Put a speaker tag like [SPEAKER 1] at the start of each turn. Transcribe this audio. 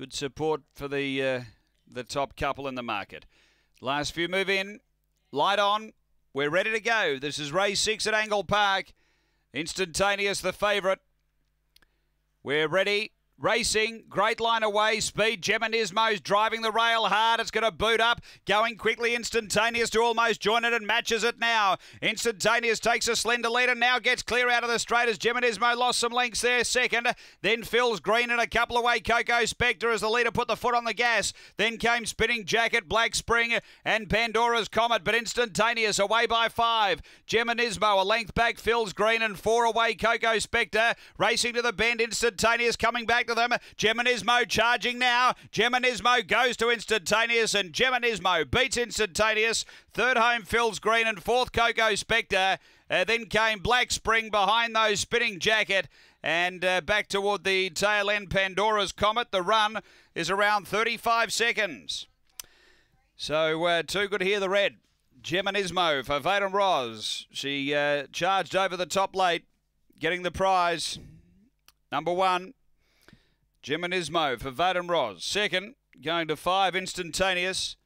[SPEAKER 1] Good support for the uh, the top couple in the market. Last few move in. Light on. We're ready to go. This is race six at Angle Park. Instantaneous, the favourite. We're ready. Racing, great line away, speed. Geminismo's driving the rail hard. It's going to boot up, going quickly. Instantaneous to almost join it and matches it now. Instantaneous takes a slender lead and now gets clear out of the straight as Geminismo lost some lengths there. Second, then Phil's Green and a couple away. Coco Spectre as the leader put the foot on the gas. Then came Spinning Jacket, Black Spring, and Pandora's Comet, but instantaneous away by five. Geminismo a length back, Phil's Green, and four away. Coco Spectre racing to the bend. Instantaneous coming back to them. Geminismo charging now. Geminismo goes to Instantaneous and Geminismo beats Instantaneous. Third home, Phil's Green and fourth, Coco Spectre. Uh, then came Black Spring behind those spinning jacket. And uh, back toward the tail end, Pandora's Comet. The run is around 35 seconds. So uh, too good here, the red. Geminismo for Vaden Roz. She uh, charged over the top late, getting the prize. Number one, Jim and Ismo for Vadim Roz. Second, going to five instantaneous.